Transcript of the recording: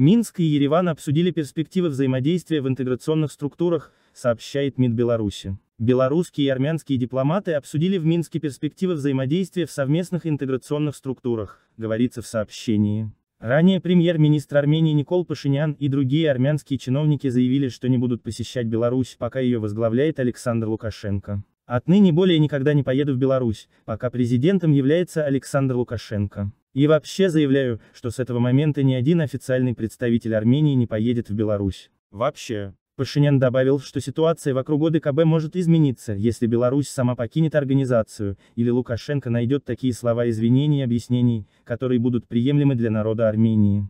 Минск и Ереван обсудили перспективы взаимодействия в интеграционных структурах, сообщает МИД Беларуси. Белорусские и армянские дипломаты обсудили в Минске перспективы взаимодействия в совместных интеграционных структурах, говорится в сообщении. Ранее премьер-министр Армении Никол Пашинян и другие армянские чиновники заявили, что не будут посещать Беларусь, пока ее возглавляет Александр Лукашенко. Отныне более никогда не поеду в Беларусь, пока президентом является Александр Лукашенко. И вообще заявляю, что с этого момента ни один официальный представитель Армении не поедет в Беларусь. Вообще. Пашинян добавил, что ситуация вокруг ОДКБ может измениться, если Беларусь сама покинет организацию, или Лукашенко найдет такие слова извинений и объяснений, которые будут приемлемы для народа Армении.